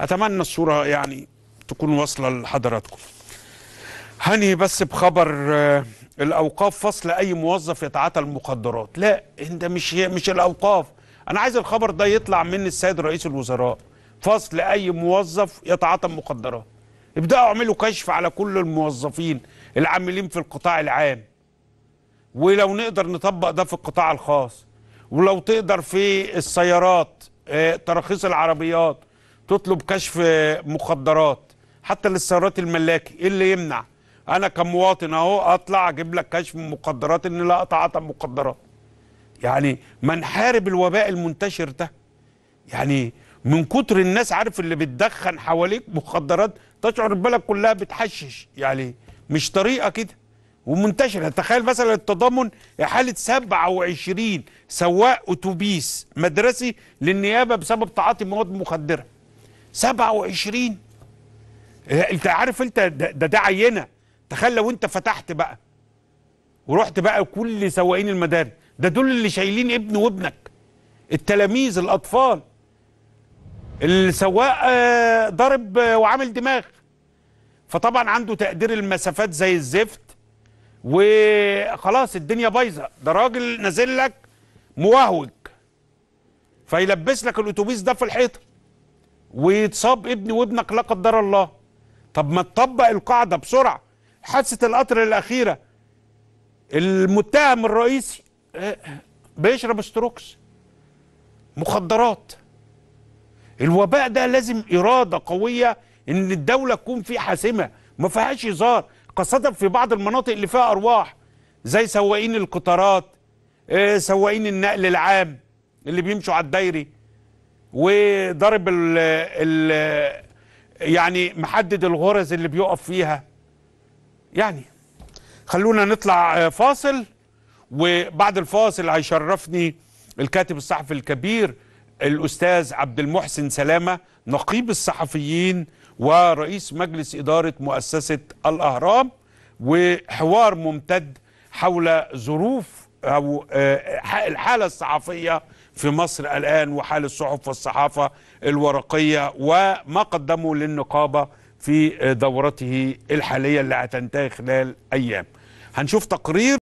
أتمنى الصورة يعني تكون واصلة لحضراتكم هني بس بخبر آه، الأوقاف فصل أي موظف يتعاطى المخدرات لا أنت مش مش الأوقاف أنا عايز الخبر ده يطلع من السيد رئيس الوزراء فصل أي موظف يتعاطى المخدرات ابدأوا اعملوا كشف على كل الموظفين العاملين في القطاع العام ولو نقدر نطبق ده في القطاع الخاص ولو تقدر في السيارات آه، تراخيص العربيات تطلب كشف مخدرات حتى للسيارات الملاكي ايه اللي يمنع انا كمواطن اهو اطلع اجيب لك كشف مخدرات ان لا اتعاطى مخدرات يعني ما نحارب الوباء المنتشر ده يعني من كتر الناس عارف اللي بتدخن حواليك مخدرات تشعر البلد كلها بتحشش يعني مش طريقه كده ومنتشره تخيل مثلا التضامن احاله 27 سواق اتوبيس مدرسي للنيابه بسبب تعاطي مواد مخدره 27 إيه، انت عارف انت ده ده عينه تخيل لو انت فتحت بقى ورحت بقى كل سواقين المدارس ده دول اللي شايلين ابن وابنك التلاميذ الاطفال السواق آه، ضارب آه، وعامل دماغ فطبعا عنده تقدير المسافات زي الزفت وخلاص الدنيا بايظه ده راجل نازل لك موهوج فيلبس لك الاتوبيس ده في الحيطه ويتصاب ابني وابنك لا قدر الله طب ما تطبق القاعده بسرعه حادثه القطر الاخيره المتهم الرئيسي آه، بيشرب ستروكس مخدرات الوباء ده لازم اراده قويه ان الدوله تكون في حاسمه ما فيهاش هزار خاصه في بعض المناطق اللي فيها ارواح زي سواقين القطارات آه، سواقين النقل العام اللي بيمشوا على الدايري وضرب ال ال يعني محدد الغرز اللي بيقف فيها يعني خلونا نطلع آه، فاصل وبعد الفاصل هيشرفني الكاتب الصحفي الكبير الاستاذ عبد المحسن سلامه نقيب الصحفيين ورئيس مجلس اداره مؤسسه الاهرام وحوار ممتد حول ظروف او آه، الحاله الصحفيه في مصر الآن وحال الصحف والصحافة الورقية وما قدمه للنقابة في دورته الحالية اللي هتنتهي خلال أيام هنشوف تقرير